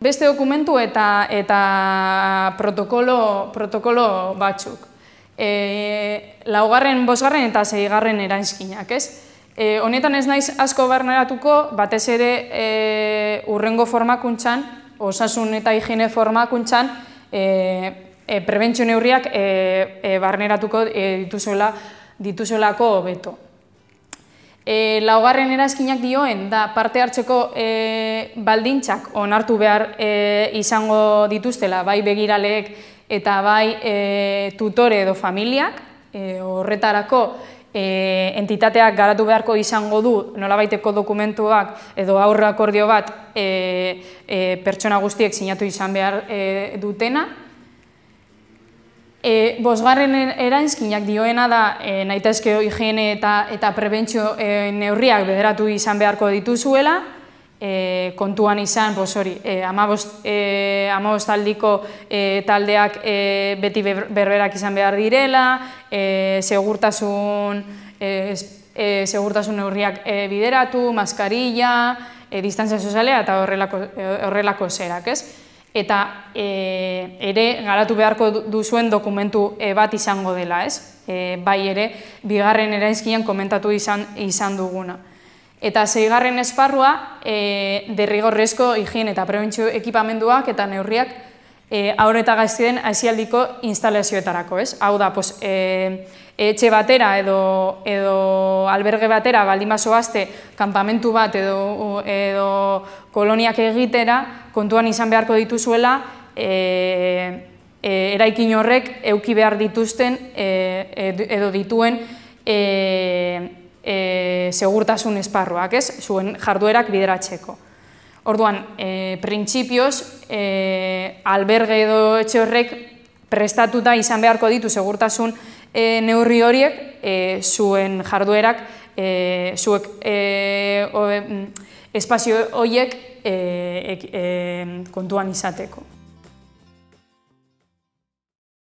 beste dokumentu eta, eta protokolo, protokolo batzuk. E, laugarren, bosgarren eta zeigarren erainzkinak, ez? E, honetan ez naiz asko barneratuko, batez ere e, urrengo formakuntzan, osasun eta higiene formakuntzan, e, e, prebentzio neurriak e, e barneratuko e, dituzolako beto. Eh, laugarren eraskinak dioen, da parte hartzeko eh, baldintzak onartu behar eh, izango dituztela, bai begiraleek eta bai tutore edo familiak, horretarako entitateak garatu beharko izango du nolabaiteko dokumentuak edo aurrakordio bat pertsona guztiek sinatu izan behar dutena, E, bosgarren e, erainzkinak dioena da e, higiene eta, eta prebentxo e, neurriak bederatu izan beharko dituzuela, e, kontuan izan, bo hori, e, amabost, e, amabost aldiko e, taldeak e, beti berberak izan behar direla, e, segurtasun, e, e segurtasun neurriak e, bideratu, maskarilla, e, distantzia sozalea eta horrelako, e, horrelako zerak, ez? eta e, ere garatu beharko duzuen dokumentu e, bat izango dela, ez? E, bai ere, bigarren eraizkian komentatu izan, izan duguna. Eta zeigarren esparrua, e, derrigorrezko higien eta prebentzio ekipamenduak eta neurriak haur eh, eta gaziden aizialdiko instalazioetarako, ez? Hau da, pues, eh, etxe batera edo, edo alberge batera baldin bazoazte kampamentu bat edo, koloniak egitera kontuan izan beharko dituzuela e, eraikin horrek euki behar dituzten edo dituen segurtasun esparruak, ez? Zuen jarduerak bideratzeko. Orduan, e, printzipioz, e, eh, alberge edo etxe horrek prestatuta izan beharko ditu segurtasun e, neurri horiek e, zuen jarduerak, e, zuek e, o, mm, espazio horiek e, e, kontuan izateko.